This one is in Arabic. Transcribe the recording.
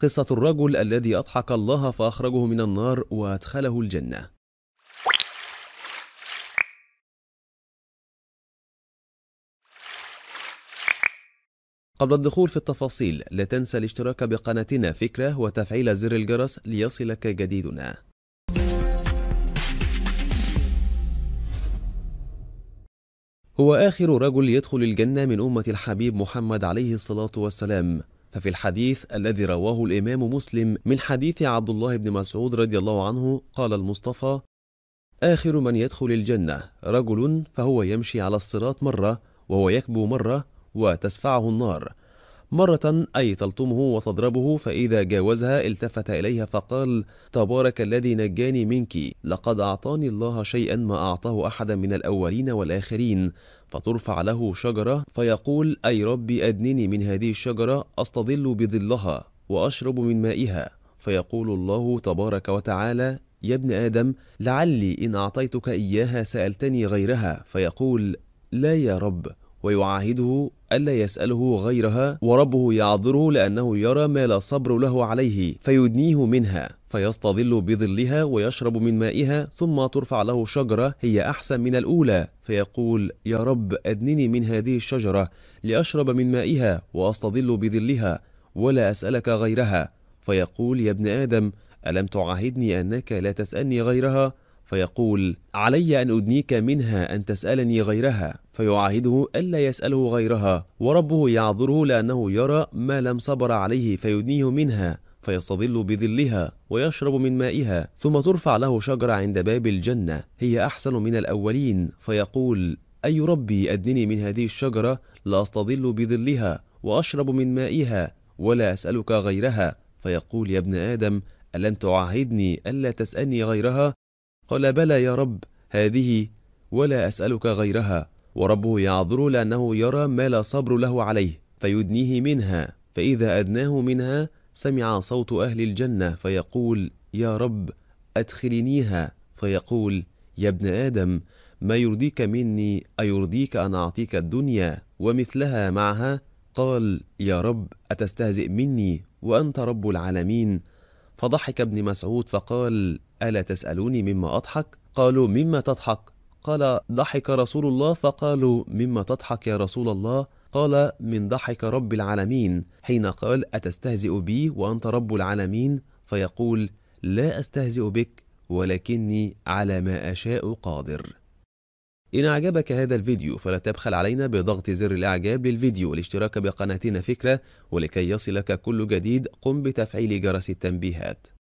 قصة الرجل الذي أضحك الله فأخرجه من النار وأدخله الجنة قبل الدخول في التفاصيل لا تنسى الاشتراك بقناتنا فكرة وتفعيل زر الجرس ليصلك جديدنا هو آخر رجل يدخل الجنة من أمة الحبيب محمد عليه الصلاة والسلام ففي الحديث الذي رواه الإمام مسلم من حديث عبد الله بن مسعود رضي الله عنه قال المصطفى آخر من يدخل الجنة رجل فهو يمشي على الصراط مرة وهو يكبو مرة وتسفعه النار مرة أي تلطمه وتضربه فإذا جاوزها التفت إليها فقال تبارك الذي نجاني منك لقد أعطاني الله شيئا ما أعطاه أحدا من الأولين والآخرين فترفع له شجرة فيقول أي ربي أدنني من هذه الشجرة أستظل بظلها وأشرب من مائها فيقول الله تبارك وتعالى يا ابن آدم لعلي إن أعطيتك إياها سألتني غيرها فيقول لا يا رب ويعاهده ألا يسأله غيرها وربه يعذره لأنه يرى ما لا صبر له عليه فيدنيه منها فيستظل بظلها ويشرب من مائها ثم ترفع له شجرة هي أحسن من الأولى فيقول يا رب أدنني من هذه الشجرة لأشرب من مائها وأستظل بظلها ولا أسألك غيرها فيقول يا ابن آدم ألم تعاهدني أنك لا تسألني غيرها فيقول علي ان ادنيك منها ان تسالني غيرها فيعاهده الا يساله غيرها وربه يعذره لانه يرى ما لم صبر عليه فيدنيه منها فيستظل بظلها ويشرب من مائها ثم ترفع له شجره عند باب الجنه هي احسن من الاولين فيقول اي ربي ادنني من هذه الشجره لاستظل بظلها واشرب من مائها ولا اسالك غيرها فيقول يا ابن ادم الم تعاهدني الا تسالني غيرها قال بلى يا رب هذه ولا أسألك غيرها وربه يعذر لأنه يرى ما لا صبر له عليه فيدنيه منها فإذا أدناه منها سمع صوت أهل الجنة فيقول يا رب أدخلنيها فيقول يا ابن آدم ما يرضيك مني أيرضيك أن أعطيك الدنيا ومثلها معها قال يا رب أتستهزئ مني وأنت رب العالمين فضحك ابن مسعود فقال ألا تسألوني مما أضحك؟ قالوا مما تضحك؟ قال ضحك رسول الله فقالوا مما تضحك يا رسول الله؟ قال من ضحك رب العالمين حين قال أتستهزئ بي وأنت رب العالمين فيقول لا أستهزئ بك ولكني على ما أشاء قادر إن أعجبك هذا الفيديو فلا تبخل علينا بضغط زر الإعجاب للفيديو والاشتراك بقناتنا فكرة ولكي يصلك كل جديد قم بتفعيل جرس التنبيهات